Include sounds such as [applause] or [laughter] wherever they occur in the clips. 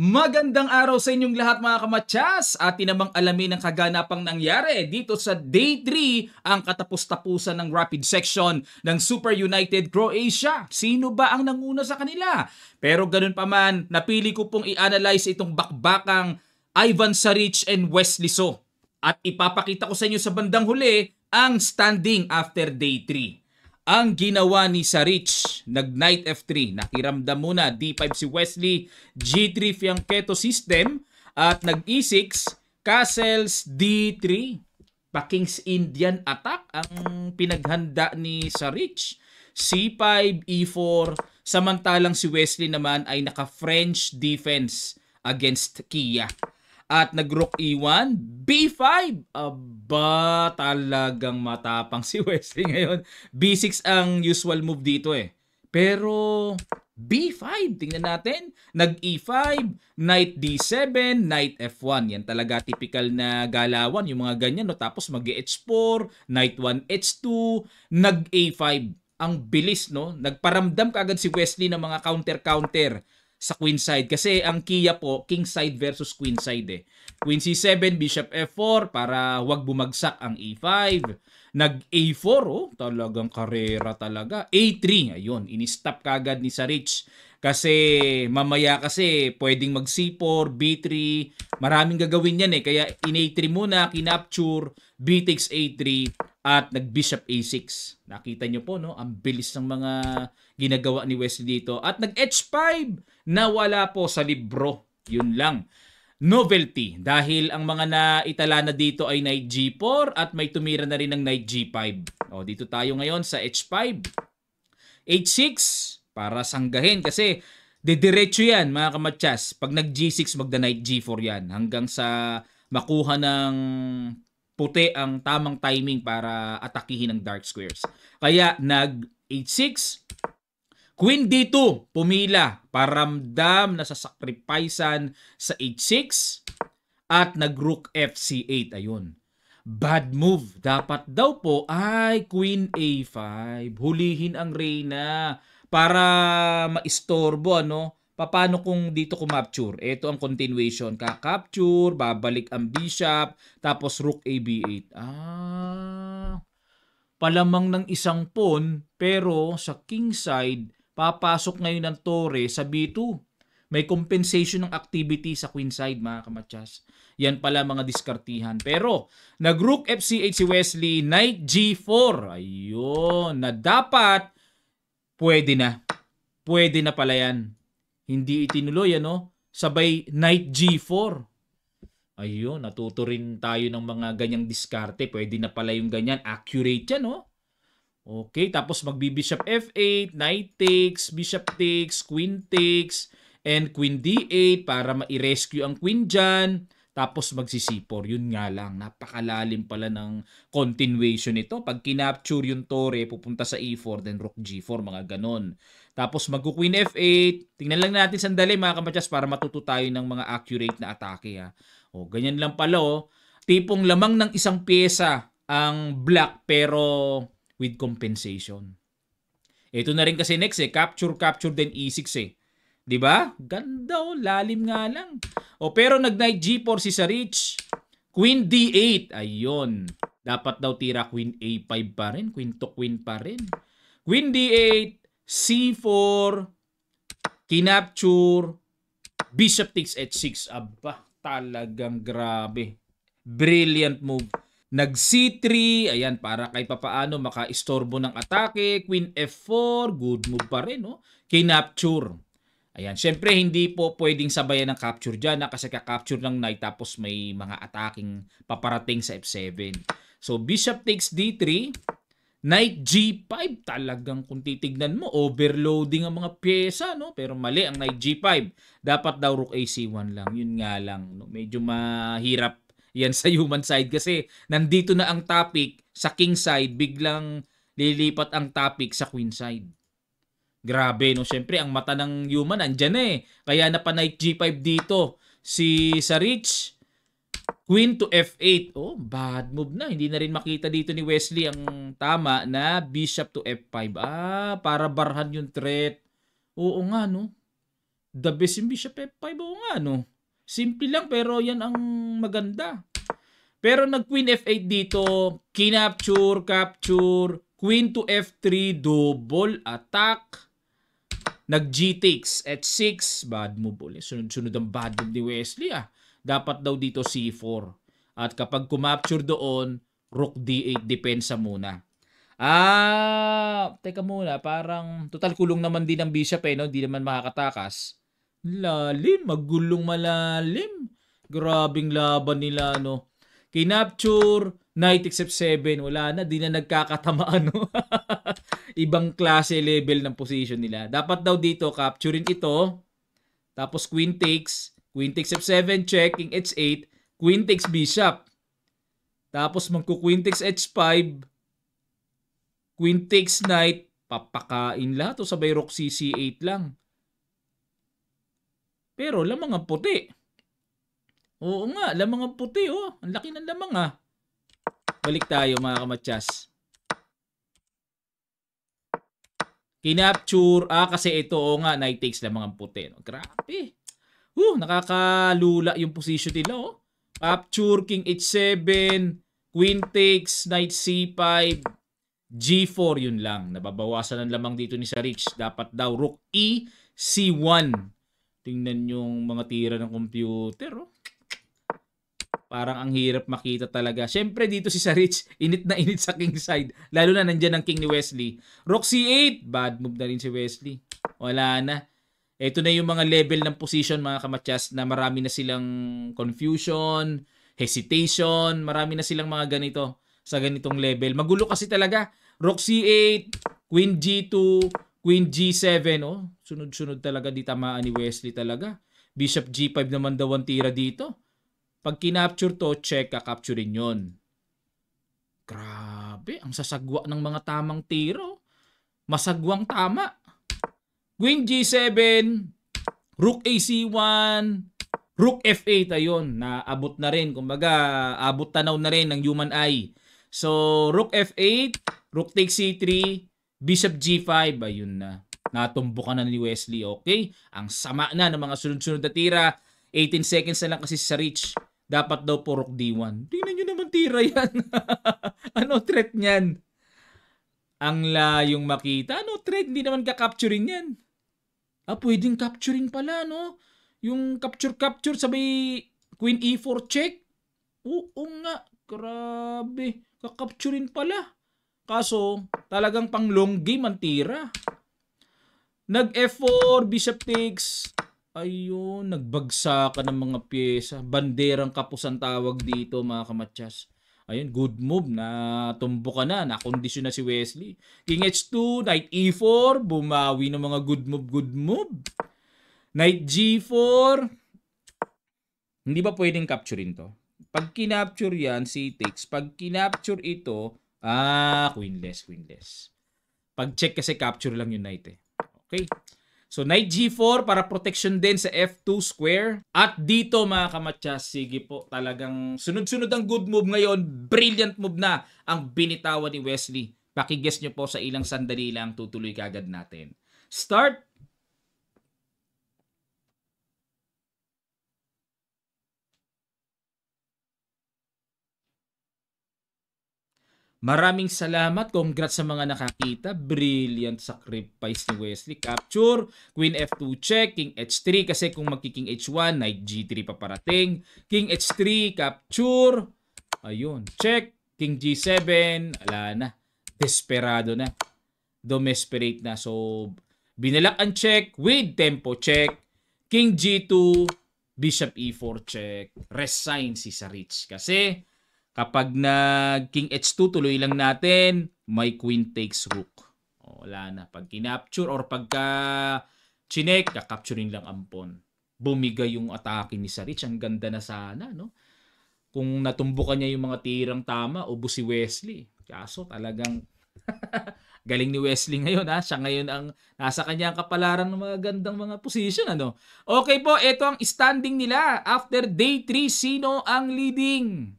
Magandang araw sa inyong lahat mga kamatsas! at tinamang alamin ang kaganapang nangyari dito sa Day 3, ang katapos-tapusan ng rapid section ng Super United Croatia. Sino ba ang nanguna sa kanila? Pero ganun pa man, napili ko pong i-analyze itong bakbakang Ivan Saric and Wesley So. At ipapakita ko sa inyo sa bandang huli ang standing after Day 3 ang ginawa ni Sarich. Nag-knight F3. Nakiramdam muna. D5 si Wesley. G3 Fianchetto system. At nag-E6. Castles D3. Paking's Indian attack ang pinaghanda ni Sarich. C5, E4. Samantalang si Wesley naman ay naka-French defense against Kia at nag-rook e1, b5. Aba, talagang matapang [laughs] si Wesley ngayon. b6 ang usual move dito eh. Pero b5, tingnan natin. Nag e5, knight d7, knight f1. Yan talaga typical na galawan, yung mga ganyan. No? Tapos mag h4, knight 1, h2, nag a5. Ang bilis, no? Nagparamdam kagad si Wesley ng mga counter-counter sa queen side. Kasi ang kiya po, king side versus queen side eh. Queen c7, bishop f4 para wag bumagsak ang e5. Nag a4, oh, talagang karera talaga. a3, ayun, ini stop kagad ni Sarich. Kasi mamaya kasi pwedeng mag c4, b3, maraming gagawin yan eh. Kaya in a3 muna, kinapture, b takes a3, at nag bishop a6. Nakita nyo po no, ang bilis ng mga ginagawa ni Wesley dito at nag h5 na wala po sa libro. Yun lang. Novelty dahil ang mga naitala na dito ay knight g4 at may tumira na rin ng knight g5. O dito tayo ngayon sa h5. h6 para sanggahin kasi didiretso yan mga kamatsas. Pag nag g6 magda knight g4 yan hanggang sa makuha ng puti ang tamang timing para atakihin ng dark squares. Kaya nag h6, queen d2, pumila, paramdam na sa sasakripisan sa h6 at F c 8 ayun. Bad move. Dapat daw po ay queen a5. Hulihin ang reyna para maistorbo ano paano kung dito ko capture? Ito ang continuation. Ka-capture, babalik ang bishop, tapos rook a b8. Ah, palamang ng isang pawn, pero sa king side, papasok ngayon ng tore sa b2. May compensation ng activity sa queen side, mga kamatsas. Yan pala mga diskartihan. Pero, nag-rook FC8 si Wesley, knight g4. Ayun, na dapat, pwede na. Pwede na pala yan hindi itinuloy ano, sabay knight g4. Ayun, natuto rin tayo ng mga ganyang diskarte. Pwede na pala yung ganyan. Accurate yan, no? Oh. Okay, tapos magbi-bishop f8, knight takes, bishop takes, queen takes, and queen d8 para ma-rescue ang queen diyan tapos magsisipor. Yun nga lang, napakalalim pala ng continuation nito. Pag kinapture yung Torre, pupunta sa E4, then Rook G4, mga ganon. Tapos magku queen F8. Tingnan lang natin sandali mga kamatyas para matuto tayo ng mga accurate na atake. Ha. O, oh, ganyan lang pala o. Oh. Tipong lamang ng isang pyesa ang black pero with compensation. Ito na rin kasi next eh, capture, capture, then E6 eh. 'di ba? Ganda oh, lalim nga lang. O pero nag-knight G4 si Sarich. Queen D8. Ayun. Dapat daw tira Queen A5 pa rin. Queen to Queen pa rin. Queen D8. C4. Kinapture. Bishop takes H6. Aba, talagang grabe. Brilliant move. Nag C3, ayan, para kay papaano makaistorbo ng atake. Queen F4, good move pa rin, no? Oh. Kinapture. Ayan, syempre hindi po pwedeng sabayan ng capture dyan na ah, kasi ka-capture ng knight tapos may mga attacking paparating sa F7. So bishop takes D3, knight G5 talagang kung titignan mo overloading ang mga pyesa no pero mali ang knight G5. Dapat daw rook AC1 lang. Yun nga lang no. Medyo mahirap yan [laughs] sa human side kasi nandito na ang topic sa king side biglang lilipat ang topic sa queen side. Grabe, no? Siyempre, ang mata ng human, andyan eh. Kaya na napanay G5 dito. Si Sarich, queen to F8. Oh, bad move na. Hindi na rin makita dito ni Wesley ang tama na bishop to F5. Ah, para barhan yung threat. Oo nga, no? The best yung bishop F5. Oo nga, no? Simple lang, pero yan ang maganda. Pero nag queen F8 dito, kinapture, capture, queen to F3, double attack nag-GTX at 6, bad move ulit. Sunod-sunod ang bad move ni Wesley ah. Dapat daw dito C4. At kapag kumapture doon, Rook D8 depensa muna. Ah, teka muna, parang total kulong naman din ang bishop eh, no? Hindi naman makakatakas. Lalim, magulong malalim. Grabing laban nila, no? Kinapture, night except 7, wala na, di na nagkakatamaan. No? [laughs] Ibang klase level ng position nila. Dapat daw dito, capturein ito, tapos queen takes, queen takes f7, checking h8, queen takes bishop. Tapos magku-queen takes h5, queen takes knight, papakain lahat o sabay rook cc8 lang. Pero lamang ang puti. Oo nga, lamang ang puti oh. Ang laki ng lamang ah. Balik tayo mga kamatsas. Kinapture. Ah, kasi ito, o nga, night takes lang mga puti. No? Grabe. Uh, nakakalula yung position nila, oh. Capture, King H7, Queen takes, Knight C5, G4, yun lang. Nababawasan ang lamang dito ni Sarich. Dapat daw, Rook E, C1. Tingnan yung mga tira ng computer, oh. Parang ang hirap makita talaga. Siyempre dito si Sarich, init na init sa king side. Lalo na nandiyan ang king ni Wesley. Rook C8, bad move na rin si Wesley. Wala na. Ito na yung mga level ng position mga kamatyas na marami na silang confusion, hesitation, marami na silang mga ganito sa ganitong level. Magulo kasi talaga. Rook C8, Queen G2, Queen G7, oh. Sunod-sunod talaga di tamaan ni Wesley talaga. Bishop G5 naman daw ang tira dito. Pag kinapture to, check kakapturein yon. Grabe, ang sasagwa ng mga tamang tiro. Masagwang tama. Queen G7, Rook AC1, Rook F8 ayun, naabot na rin. Kumbaga, abot tanaw na rin ng human eye. So, Rook F8, Rook takes C3, Bishop G5, ayun na. Natumbukan na ni Wesley, okay? Ang sama na ng mga sunod-sunod na tira. 18 seconds na lang kasi sa reach. Dapat daw purok D1. Tingnan nyo naman tira yan. [laughs] ano threat niyan? Ang layong makita. Ano threat? Hindi naman ka-capturing yan. Ah, pwedeng capturing pala, no? Yung capture-capture, sabay queen E4 check. Oo nga. Grabe. Kakapturin pala. Kaso, talagang pang long game ang tira. Nag F4, bishop takes Ayun, nagbagsakan ng mga pyesa. Banderang kapusan tawag dito mga kamatsas. Ayun, good move na tumbo ka na, nakondisyon na si Wesley. King H2, Knight E4, bumawi ng mga good move, good move. Knight G4, hindi ba pwedeng capturein to? Pag kinapture yan, si takes. Pag kinapture ito, ah, queenless, queenless. Pag check kasi capture lang yung knight eh. Okay. So knight g4 para protection din sa f2 square. At dito mga kamatsas, sige po talagang sunod-sunod ang good move ngayon. Brilliant move na ang binitawan ni Wesley. Pakiguess nyo po sa ilang sandali lang tutuloy kagad natin. Start Maraming salamat. Congrats sa mga nakakita. Brilliant sacrifice ni Wesley. Capture, Queen F2 check, King H3. Kasi kung magki H1, Knight G3 paparating. King H3, capture. Ayun, check. King G7, ala na. Desperado na. Domesperate na. So, binalak ang check with tempo check. King G2, Bishop E4 check. Resign si Sarich. Kasi, Kapag nag king h2, tuloy lang natin, may queen takes rook. O, wala na. Pag kinapture or pagka chinek, kakapturein lang ang pawn. Bumigay yung atake ni Sarich. Ang ganda na sana, no? Kung natumbukan niya yung mga tirang tama, ubo si Wesley. Kaso talagang [laughs] galing ni Wesley ngayon ha. Siya ngayon ang nasa kanya ang kapalaran ng mga gandang mga position ano. Okay po, ito ang standing nila after day 3 sino ang leading?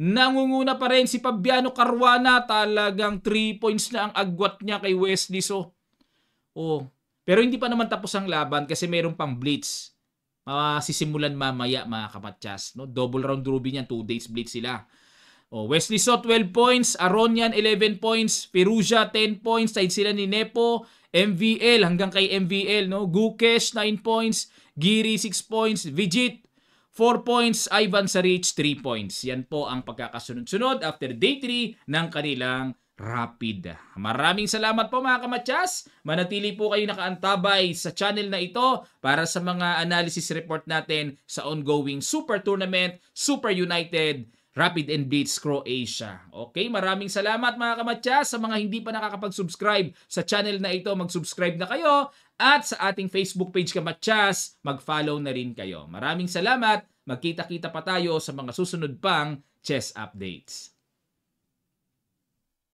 Nangunguna pa rin si Fabiano Caruana. Talagang 3 points na ang agwat niya kay Wesley So. Oh. Pero hindi pa naman tapos ang laban kasi mayroon pang blitz. Masisimulan mamaya mga kamatchas. No? Double round robin yan. 2 days blitz sila. Oh, Wesley So 12 points, Aronian 11 points, Perugia 10 points, side sila ni Nepo, MVL hanggang kay MVL no, Gukesh 9 points, Giri 6 points, Vijit 4 points, Ivan Saric 3 points. Yan po ang pagkakasunod-sunod after day 3 ng kanilang rapid. Maraming salamat po mga kamatsas. Manatili po kayo nakaantabay sa channel na ito para sa mga analysis report natin sa ongoing Super Tournament, Super United, Rapid and Blitz Croatia. Okay, maraming salamat mga kamatsas sa mga hindi pa nakakapag-subscribe sa channel na ito. Mag-subscribe na kayo at sa ating Facebook page Kamatchas, mag-follow na rin kayo. Maraming salamat. Magkita-kita pa tayo sa mga susunod pang chess updates.